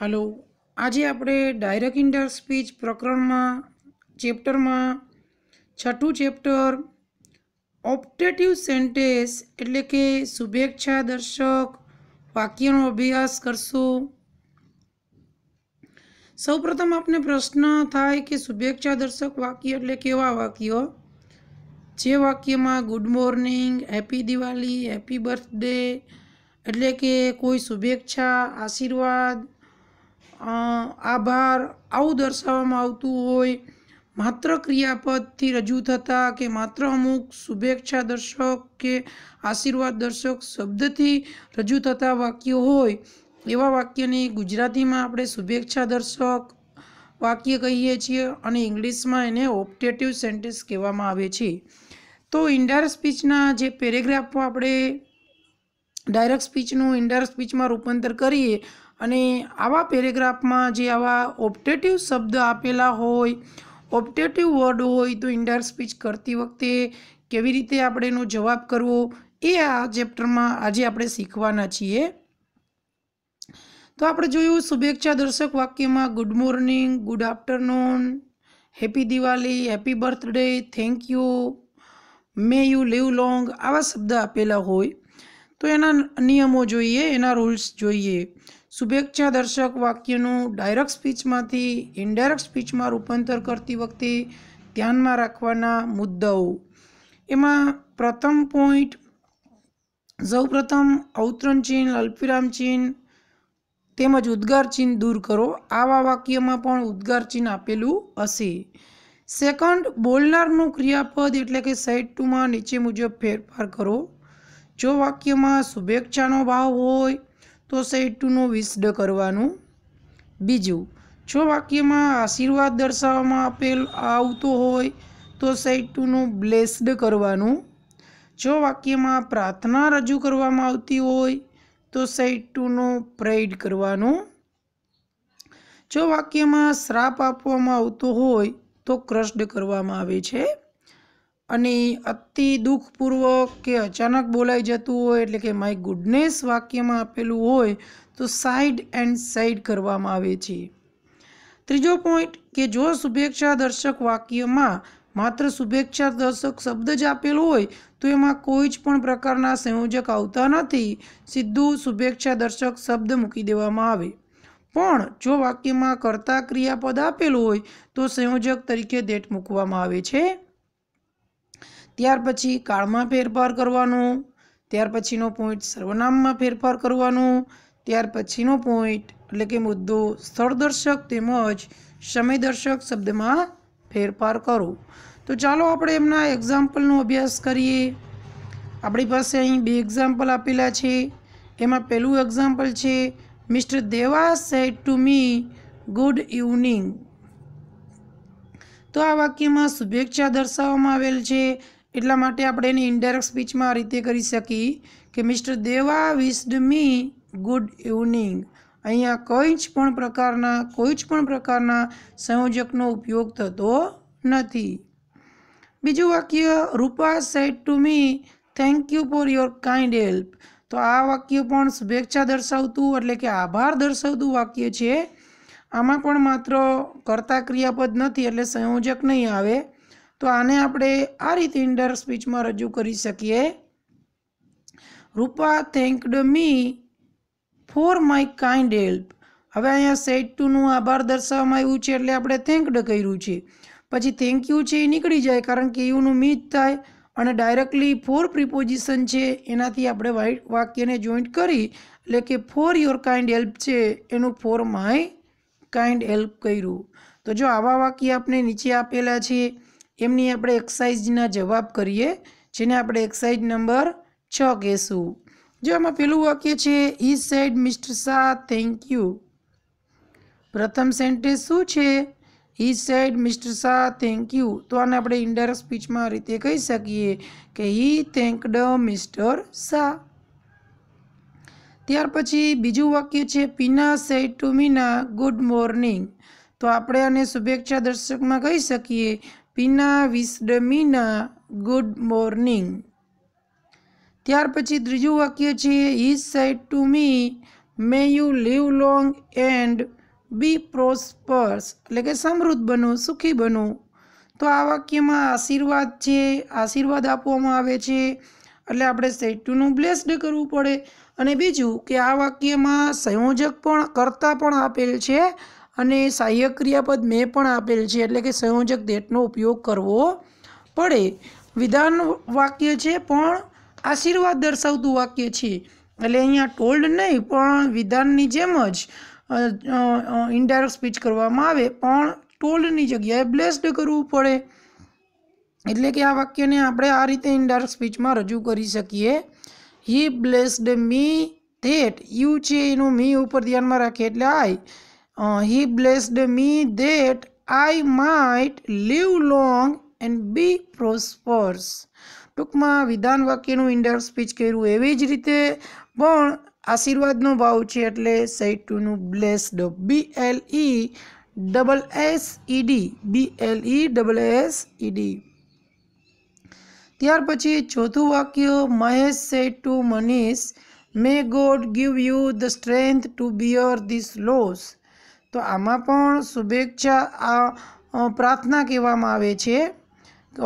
Hello આજે આપણે direct ઇન્ડર speech પ્રકરણમાં ચેપ્ટરમાં છઠ્ઠું ચેપ્ટર ઓપ્ટેટિવ સેન્ટેન્સ એટલે કે શુભેચ્છા દર્શક વાક્યનો અભ્યાસ કરશું સૌપ્રથમ આપને પ્રશ્ન થાય કે શુભેચ્છા દર્શક વાક્ય એટલે કેવા વાક્યો જે વાક્યમાં good morning happy Diwali happy birthday એટલે કે કોઈ શુભેચ્છા આશીર્વાદ આભાર આવું દર્શાવવામાં આવતું હોય માત્ર ક્રિયાપદથી રજૂ થતાં કે માત્ર અમુક શુભેચ્છા દર્શક કે આશીર્વાદ દર્શક શબ્દથી રજૂ થતાં વાક્યો હોય એવા વાક્યને ગુજરાતીમાં આપણે શુભેચ્છા દર્શક વાક્ય કહીએ છીએ અને ઇંગ્લિશમાં એને ઓપ્ટેટિવ સેન્ટેન્સ કહેવામાં આવે છે તો ઇન્ડાયરેક્ટ સ્પીચના જે પેરેગ્રાફ આપણે ડાયરેક્ટ સ્પીચનું ઇન્ડાયરેક્ટ સ્પીચમાં રૂપાંતર કરીએ અને આવા પેરેગ્રાફમાં જે આવા ઓપ્ટેટિવ શબ્દ આપેલા હોય ઓપ્ટેટિવ વર્ડ હોય તો ઇન્ડાયર સ્પીચ કરતી વખતે કેવી રીતે આપણે એનો જવાબ કરવો એ આ ચેપ્ટરમાં આજે આપણે શીખવાના છીએ તો આપણે જોયું શુભેચ્છા દર્શક વાક્યમાં good morning good afternoon happy Diwali happy birthday thank you may you live long આવા શબ્દ આપેલા હોય તો એના નિયમો જોઈએ એના રૂલ્સ જોઈએ શુભેચ્છા દર્શક વાક્યનું ડાયરેક્ટ સ્પીચમાંથી ઇનડાયરેક્ટ સ્પીચમાં રૂપાંતર કરતી વખતે ધ્યાનમાં રાખવાના મુદ્દાઓ એમાં પ્રથમ પોઈન્ટ સૌપ્રથમ અવતરણ ચિહ્ન અલ્પિરામ ચિહ્ન તેમજ ઉદ્ગાર ચિહ્ન દૂર કરો આવા વાક્યમાં પણ ઉદ્ગાર ચિહ્ન આપેલું હશે સેકન્ડ બોલનારનું ક્રિયાપદ એટલે કે સાઇડ ટુમાં નીચે મુજબ ફેરફાર કરો જો વાક્યમાં શુભેચ્છાનો ભાવ હોય તો સેટ ટુનું વિસ્ડ કરવાનું બીજું જો વાક્યમાં આશીર્વાદ દર્શાવવામાં આપેલ આવતો હોય તો સેટ ટુનું બ્લેસ્ડ કરવાનું જો વાક્યમાં પ્રાર્થના રજૂ કરવામાં આવતી હોય તો સેટ ટુનું પ્રેડ કરવાનું જો વાક્યમાં શ્રાપ આપવામાં આવતો હોય તો ક્રસ્ડ કરવામાં આવે છે અને અતિ દુઃખપૂર્વક કે અચાનક બોલાઈ જતું હોય એટલે કે માય ગુડનેસ વાક્યમાં આપેલું હોય તો સાઇડ એન્ડ સાઇડ કરવામાં આવે છે ત્રીજો પોઈન્ટ કે જો શુભેચ્છા દર્શક વાક્યમાં માત્ર શુભેચ્છા દર્શક શબ્દ જ આપેલો હોય તો એમાં કોઈ જ પણ પ્રકારના સંયોજક આવતા નથી સીધું શુભેચ્છા દર્શક શબ્દ મૂકી દેવામાં આવે પણ જો વાક્યમાં કર્તા ક્રિયાપદ આપેલું હોય તો સંયોજક તરીકે દેટ મૂકવામાં આવે છે ત્યાર પછી કાળમાં ફેરફાર કરવાનો ત્યાર પછીનો પોઈન્ટ સર્વનામમાં ફેરફાર કરવાનો ત્યાર પછીનો પોઈન્ટ એટલે કે મુદ્દો સ્થળદર્શક તેમજ સમયદર્શક શબ્દમાં ફેરફાર કરો તો ચાલો આપણે એમના એક્ઝામ્પલનો અભ્યાસ કરીએ આપણી પાસે અહીં બે એક્ઝામ્પલ આપેલા છે એમાં પહેલું એક્ઝામ્પલ છે mister Deva said to me good evening તો આ વાક્યમાં શુભેચ્છા દર્શાવવામાં આવેલ છે એટલા માટે આપણે એની ઇન્ડાયરેક્ટ સ્પીચમાં આ રીતે કરી શકીએ કે મિસ્ટર દેવા વિસ્ડ મી ગુડ ઇવનિંગ અહીંયા કોઈ જ પણ પ્રકારના કોઈ જ પણ પ્રકારના સંયોજકનો ઉપયોગ થતો નથી બીજું વાક્ય Rupa said to me thank you for your kind help તો આ વાક્ય પણ શુભેચ્છા દર્શાવતું એટલે કે આભાર દર્શાવતું વાક્ય છે આમાં પણ માત્ર કર્તા ક્રિયાપદ નથી એટલે સંયોજક નહીં આવે તો આને આપણે આ રીતે ઇન્ડર સ્પીચમાં રજૂ કરી શકીએ Rupa thanked me for my kind help હવે અહીંયા સેટ ટુનું આભાર દર્શાવવામાં આવ્યું છે એટલે આપણે થેન્કડ કર્યું છે પછી થેન્ક યુ છે એ નીકળી જાય કારણ કે યુનું મી જ થાય અને ડાયરેક્ટલી ફોર પ્રિપોઝિશન છે એનાથી આપણે વાઇટ વાક્યને જોઈન્ટ કરી એટલે કે ફોર યોર કાઇન્ડ હેલ્પ છે એનું ફોર માય કાઇન્ડ હેલ્પ કર્યું તો જો આવા વાક્ય આપણે નીચે આપેલા છે એમની આપણે એક્સાઇઝના જવાબ કરીએ જેને આપણે એક્સાઇઝ નંબર છ કહેશું જો આમાં પેલું વાક્ય છે I said mister Shah thank you પ્રથમ સેન્ટેન્સ શું છે I said mister Shah thank you તો આને આપણે ઇન્ડર સ્પીચમાં રીતે કહી શકીએ કે હી થેન્કડ મિસ્ટર શાહ ત્યાર પછી બીજું વાક્ય છે Pina said to Mina good morning તો આપણે આને શુભેચ્છા દર્શકમાં કહી શકીએ પીના વિસ્ડમીના ગુડ મોર્નિંગ ત્યાર પછી ત્રીજું વાક્ય છે he said to me may you live long and be prosperous એટલે કે સમૃદ્ધ બનો સુખી બનો તો આ વાક્યમાં આશીર્વાદ છે આશીર્વાદ આપવામાં આવે છે એટલે આપણે સાઈડ ટુનું બ્લેસ્ડ કરવું પડે અને બીજું કે આ વાક્યમાં સંયોજક પણ કરતાં પણ આપેલ છે અને સહાયક ક્રિયાપદ મેં પણ આપેલ છે એટલે કે સંયોજક દેટનો ઉપયોગ કરવો પડે વિધાન વાક્ય છે પણ આશીર્વાદ દર્શાવતું વાક્ય છે એટલે અહીંયા ટોલ્ડ નહીં પણ વિધાનની જેમ જ ઇન્ડાયરેક્ટ સ્પીચ કરવામાં આવે પણ ટોલ્ડની જગ્યાએ બ્લેસ્ડ કરવું પડે એટલે કે આ વાક્યને આપણે આ રીતે ઇન્ડાયરેક્ટ સ્પીચમાં રજૂ કરી શકીએ he blessed me that you છે એનું મી ઉપર ધ્યાનમાં રાખીએ એટલે I he uh, blessed me that I might live long and be prosperous ટૂંકમાં વિધાન વાક્યનું ઇન્ડર સ્પીચ કર્યું એવી જ રીતે પણ આશીર્વાદનો ભાવ છે એટલે સાઈડ ટુનું blessed B L E double S E D B L E double S E D ત્યાર પછી ચોથું વાક્ય Mahesh said to Manish may God give you the strength to bear this loss તો આમાં પણ શુભેચ્છા આ પ્રાર્થના કહેવામાં આવે છે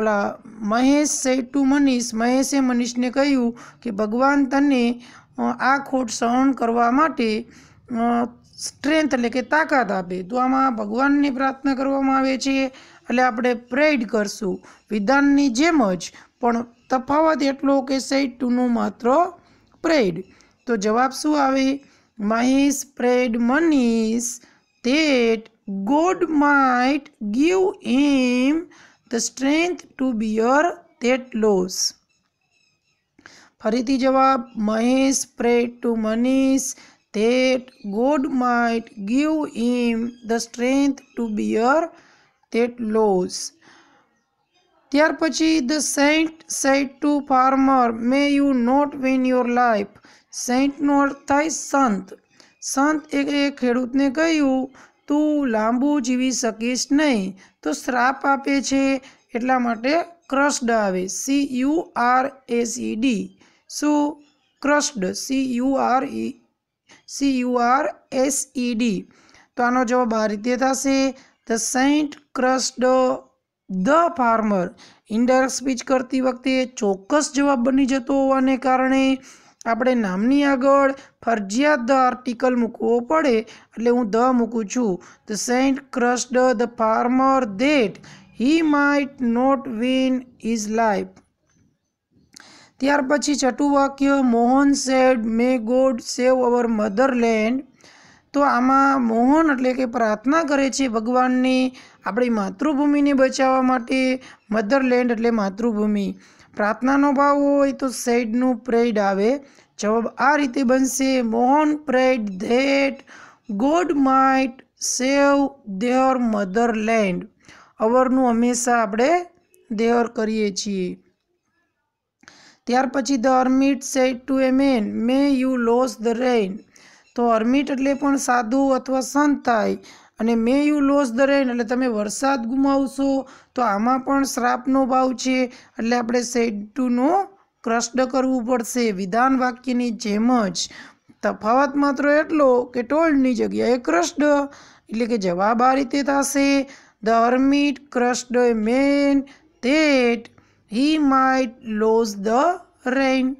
ઓલા મહેશ સેટ ટુ મનીષ મહેશે મનીષને કહ્યું કે ભગવાન તને આ ખોટ સહન કરવા માટે સ્ટ્રેન્થ એટલે કે તાકાત આપે તો આમાં ભગવાનની પ્રાર્થના કરવામાં આવે છે એટલે આપણે પ્રેઇડ કરશું વિધાનની જેમ જ પણ તફાવત એટલો કે સેટ ટુનું માત્ર પ્રેડ તો જવાબ શું આવે Mahesh prayed Manish that God might give him the strength to bear that loss. Fariti Jawab Mahesh prayed to Manish that God might give him the strength to bear that loss. Tyarpachi the saint said to farmer, May you not win your life. Saint nor Thai Sant સંત એ ખેડૂતને કહ્યું તું લાંબુ જીવી શકીશ નહીં તો શ્રાપ આપે છે એટલા માટે ક્રસ્ડ આવે C U R S E D શું cursed C U R E C U R S E D તો આનો જવાબ આ રીતે થશે the saint cursed the farmer indirect speech કરતી વખતે ચોક્કસ જવાબ બની જતો હોવાને કારણે આપણે નામની આગળ ફરજિયાત ધ આર્ટિકલ મૂકવો પડે એટલે હું ધ મૂકું છું the saint cursed the farmer that he might not win is life ત્યાર પછી છઠ્ઠું વાક્ય Mohan said may God save our motherland તો આમાં મોહન એટલે કે પ્રાર્થના કરે છે ભગવાનની આપણી માતૃભૂમિને બચાવવા માટે મધરલેન્ડ એટલે માતૃભૂમિ પ્રાર્થનાનો ભાવ હોય તો સેડનું પ્રેડ આવે જવાબ આ રીતે બનશે Mohan prayed that God might save their motherland અવરનું હંમેશા આપણે દેઅર કરીએ છીએ ત્યાર પછી the hermit said to a man may you lose the rain તો અર્મિટ એટલે પણ સાધુ અથવા સંત થાય અને મેં યુ લોસ ધ રેન એટલે તમે વરસાદ ગુમાવશો તો આમાં પણ શ્રાપનો ભાવ છે એટલે આપણે સેડ ટુનો ક્રસ્ડ કરવું પડશે વિધાન વાક્યની જેમ જ તફાવત માત્ર એટલો કે ટોલ્ડની જગ્યાએ ક્રસ્ડ એટલે કે જવાબ આ રીતે થશે the hermit cursed a man that he might lose the rain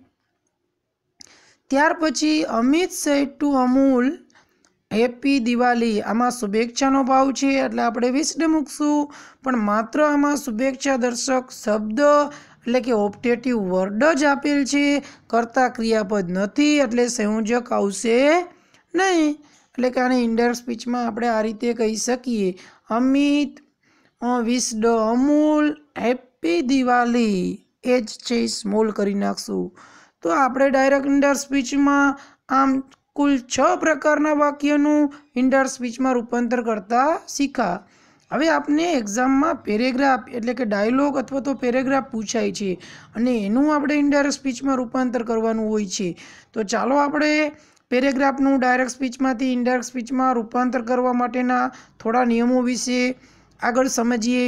ત્યાર પછી Amit said to Amul happy Diwali આમાં શુભેચ્છાનો ભાવ છે એટલે આપણે વિશ્ડ મૂકશું પણ માત્ર આમાં શુભેચ્છા દર્શક શબ્દ એટલે કે ઓપ્ટેટિવ વર્ડ જ આપેલ છે કરતા ક્રિયાપદ નથી એટલે સંયોજક આવશે નહીં એટલે કે આને ઇન્ડર સ્પીચમાં આપણે આ રીતે કહી શકીએ અમિત વિશ્ડ અમૂલ હેપી દિવાળી એ જ છે સ્મોલ કરી નાખશું તો આપણે ડાયરેક્ટ ઇન્ડર સ્પીચમાં આમ કુલ છ પ્રકારના વાક્યનું ઇન્ડર સ્પીચમાં રૂપાંતર કરતા શીખ્યા હવે આપને એક્ઝામમાં પેરેગ્રાફ એટલે કે ડાયલોગ અથવા તો પેરેગ્રાફ પૂછાય છે અને એનું આપણે ઇન્ડાયરેક્ટ સ્પીચમાં રૂપાંતર કરવાનું હોય છે તો ચાલો આપણે પેરેગ્રાફનું ડાયરેક્ટ સ્પીચમાંથી ઇન્ડાયરેક્ટ સ્પીચમાં રૂપાંતર કરવા માટેના થોડા નિયમો વિશે આગળ સમજીએ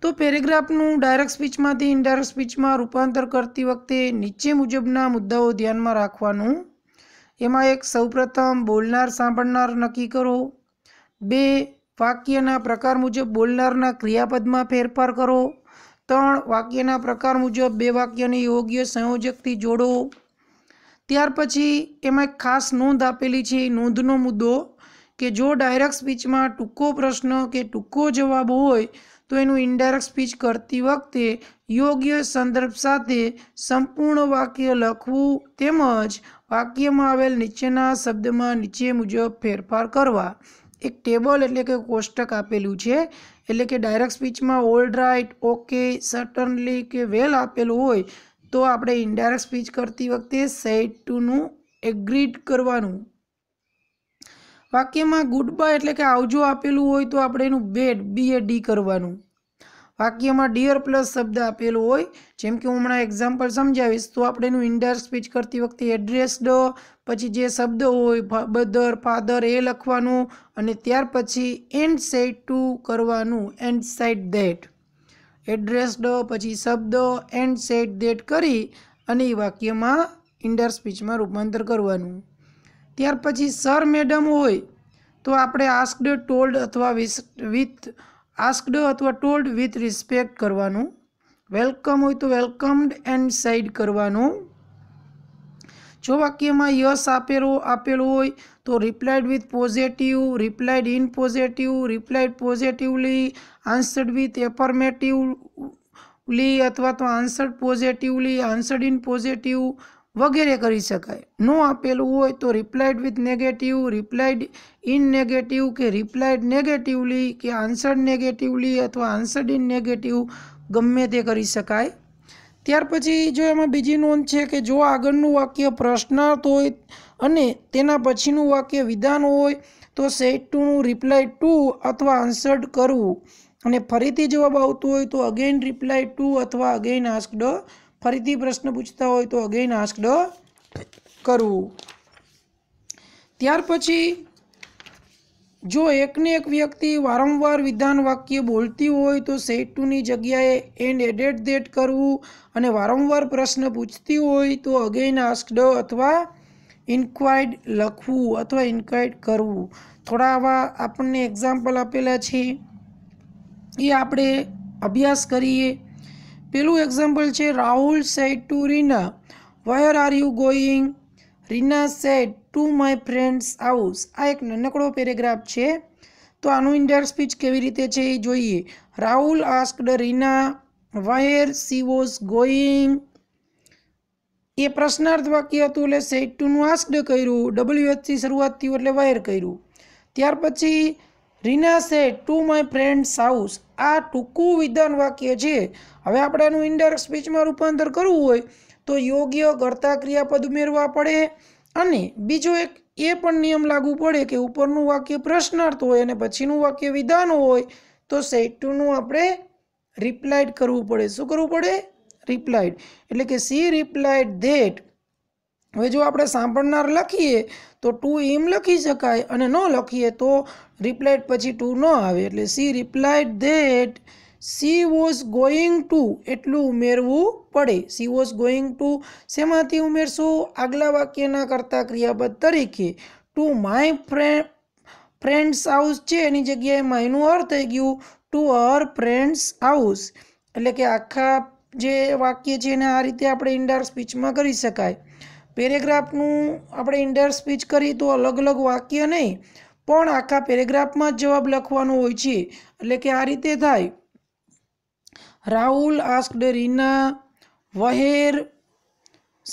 તો પેરેગ્રાફનું ડાયરેક્ટ સ્પીચમાંથી ઇન્ડાયરેક્ટ સ્પીચમાં રૂપાંતર કરતી વખતે નીચે મુજબના મુદ્દાઓ ધ્યાનમાં રાખવાનું એમાં એક સૌપ્રથમ બોલનાર સાંભળનાર નક્કી કરો બે વાક્યના પ્રકાર મુજબ બોલનારના ક્રિયાપદમાં ફેરફાર કરો ત્રણ વાક્યના પ્રકાર મુજબ બે વાક્યને યોગ્ય સંયોજકથી જોડો ત્યાર પછી એમાં એક ખાસ નોંધ આપેલી છે નોંધનો મુદ્દો કે જો ડાયરેક્ટ સ્પીચમાં ટૂંકો પ્રશ્ન કે ટૂંકો જવાબ હોય તો એનું ઇન્ડાયરેક્ટ સ્પીચ કરતી વખતે યોગ્ય સંદર્ભ સાથે સંપૂર્ણ વાક્ય લખવું તેમજ વાક્યમાં આવેલ નીચેના શબ્દમાં નીચે મુજબ ફેરફાર કરવા એક ટેબલ એટલે કે કોષ્ટક આપેલું છે એટલે કે ડાયરેક્ટ સ્પીચમાં ઓલ્ડ રાઇટ ઓકે સર્ટનલી કે વેલ આપેલું હોય તો આપણે ઇન્ડાયરેક્ટ સ્પીચ કરતી વખતે સેટ ટુનું એગ્રીડ કરવાનું વાક્યમાં ગુડ બાય એટલે કે આવજો આપેલું હોય તો આપણે એનું બેડ બી એ ડી કરવાનું વાક્યમાં ડિયર પ્લસ શબ્દ આપેલો હોય જેમ કે હું હમણાં એક્ઝામ્પલ સમજાવીશ તો આપણે એનું ઇન્ડર સ્પીચ કરતી વખતે એડ્રેસ ડ પછી જે શબ્દ હોય બધર ફાધર એ લખવાનું અને ત્યાર પછી એન્ડ સાઇડ ટુ કરવાનું and said that addressed પછી શબ્દ એન્ડ સેટ ડેટ કરી અને એ વાક્યમાં ઇન્ડર સ્પીચમાં રૂપાંતર કરવાનું ત્યાર પછી સર મેડમ હોય તો આપણે આસ્કડ ટોલ્ડ અથવા વિથ આસ્કડ અથવા ટોલ્ડ વિથ રિસ્પેક્ટ કરવાનું વેલકમ હોય તો વેલકમડ એન્ડ સાઇડ કરવાનું જો વાક્યમાં યસ આપેલો આપેલું હોય તો replied with positive replied in positive replied positively answered with affirmatively અથવા તો answered positively answered in positive વગેરે કરી શકાય ન આપેલું હોય તો replied with negative replied in negative કે રિપ્લાઇડ નેગેટિવલી કે આન્સર નેગેટિવલી અથવા આન્સર્ડ ઇન નેગેટિવ ગમે તે કરી શકાય ત્યાર પછી જો એમાં બીજી નોંધ છે કે જો આગળનું વાક્ય પ્રશ્નાર્થ હોય અને તેના પછીનું વાક્ય વિધાન હોય તો સેટ ટુનું રિપ્લાય ટુ અથવા આન્સર્ડ કરવું અને ફરીથી જવાબ આવતો હોય તો અગેન રિપ્લાય ટુ અથવા અગેન આસ્કડ ફરીથી પ્રશ્ન પૂછતા હોય તો અગેન આસ્કડ કરવું ત્યાર પછી જો એકને એક વ્યક્તિ વારંવાર વિધાન વાક્ય બોલતી હોય તો સેટ ટુની જગ્યાએ એન્ડ એડેટ દેટ કરવું અને વારંવાર પ્રશ્ન પૂછતી હોય તો અગેન આસ્કડ અથવા ઇન્ક્વાયર્ડ લખવું અથવા ઇન્ક્વાયર્ડ કરવું થોડા આવા આપણને એક્ઝામ્પલ આપેલા છે એ આપણે અભ્યાસ કરીએ પેલું એક્ઝામ્પલ છે Rahul said to Reena where are you going Reena said to my friend's house આ એક નાનકડો પેરેગ્રાફ છે તો આનું ઇન્ડિયર સ્પીચ કેવી રીતે છે એ જોઈએ Rahul asked Reena where she was going એ પ્રશ્નાર્થ વાક્ય હતું એટલે સેટ ટુનું આસ્કડ કર્યું ડબલ્યુ એચથી શરૂઆત થયું એટલે વાયર કર્યું ત્યાર પછી રીના સે ટુ માય ફ્રેન્ડ્સ હાઉસ આ ટૂંકું વિધાન વાક્ય છે હવે આપણે એનું ઇન્ડાયરેક્ટ સ્પીચમાં રૂપાંતર કરવું હોય તો યોગ્ય કરતા ક્રિયાપદ ઉમેરવા પડે અને બીજો એક એ પણ નિયમ લાગુ પડે કે ઉપરનું વાક્ય પ્રશ્નાર્થ હોય અને પછીનું વાક્ય વિધાન હોય તો સેટ ટુનું આપણે રિપ્લાઇડ કરવું પડે શું કરવું પડે રિપ્લાઇડ એટલે કે સી રિપ્લાઇડ ધેટ હવે જો આપણે સાંભળનાર લખીએ તો ટુ એમ લખી શકાય અને ન લખીએ તો રિપ્લાઇડ પછી ટુ ન આવે એટલે she replied that she was going to એટલું ઉમેરવું પડે સી વોઝ ગોઈંગ ટુ શેમાંથી ઉમેરશું આગલા વાક્યના કરતા ક્રિયાપદ તરીકે to my friend friend's house છે એની જગ્યાએ માયનું અર થઈ ગયું ટુ અર ફ્રેન્ડ્સ હાઉસ એટલે કે આખા જે વાક્ય છે એને આ રીતે આપણે ઇન્ડાર સ્પીચમાં કરી શકાય પેરેગ્રાફનું આપણે ઇન્ડર સ્પીચ કરીએ તો અલગ અલગ વાક્ય નહીં પણ આખા પેરેગ્રાફમાં જ જવાબ લખવાનો હોય છે એટલે કે આ રીતે થાય Rahul asked Reena where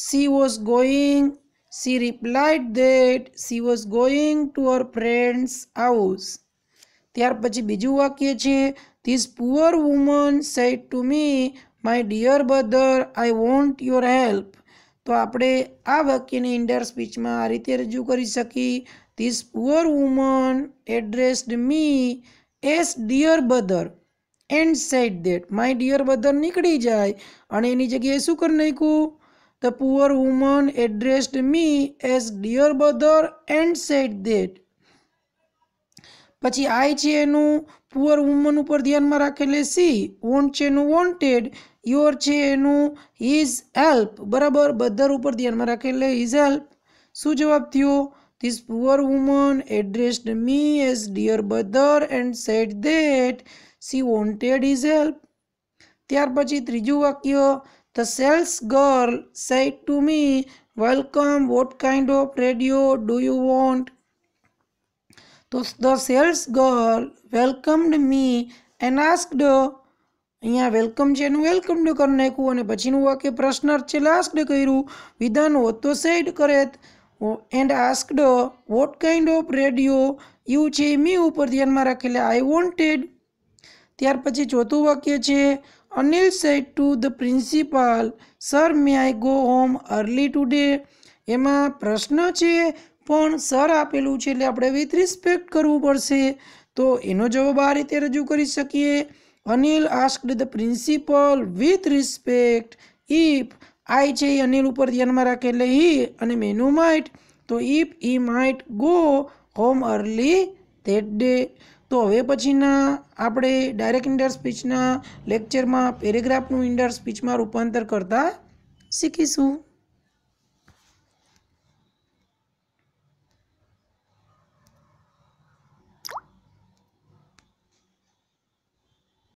she was going she replied that she was going to her friend's house ત્યાર પછી બીજું વાક્ય છે this poor woman said to me my dear brother I want your help તો આપણે આ વાક્યને ઇન્ડર સ્પીચમાં આ રીતે રજૂ કરી શકીએ this poor woman addressed me as dear brother and said that my dear brother નીકળી જાય અને એની જગ્યાએ શું કરી નાખ્યું the poor woman addressed me as dear brother and said that પછી આઈ છે એનું પુઅર વુમન ઉપર ધ્યાનમાં રાખેલે સી વોન્ટ છે એનું વોન્ટેડ યોર છે એનું હિઝ હેલ્પ બરાબર બધર ઉપર ધ્યાનમાં રાખેલે હિઝ હેલ્પ શું જવાબ થયો this poor woman addressed me as dear brother and said that she wanted his help ત્યાર પછી ત્રીજું વાક્ય the sales girl said to me welcome what kind of radio do you want તો the sales girl welcomed me and asked અહીંયા welcome છે એનું welcome વેલકમડ કરી નાખ્યું અને પછીનું વાક્ય પ્રશ્નાર્થ છે લાસ્કડ કર્યું વિધાન હોત તો સેડ કરેત and asked what kind of radio you છે મી ઉપર ધ્યાનમાં રાખેલા આઈ વોન્ટેડ ત્યાર પછી ચોથું વાક્ય છે Anil said to the principal sir may I go home early today એમાં પ્રશ્ન છે પણ સર આપેલું છે એટલે આપણે વિથ રિસ્પેક્ટ કરવું પડશે તો એનો જવાબ આ રીતે રજૂ કરી શકીએ Anil asked the principal with respect if I છે એ અનિલ ઉપર ધ્યાનમાં રાખે એટલે હી અને મેનુ માઇટ તો if he might go home early that day તો હવે પછીના આપણે ડાયરેક્ટ ઇન્ડર સ્પીચના લેક્ચરમાં પેરેગ્રાફનું ઇન્ડર સ્પીચમાં રૂપાંતર કરતા શીખીશું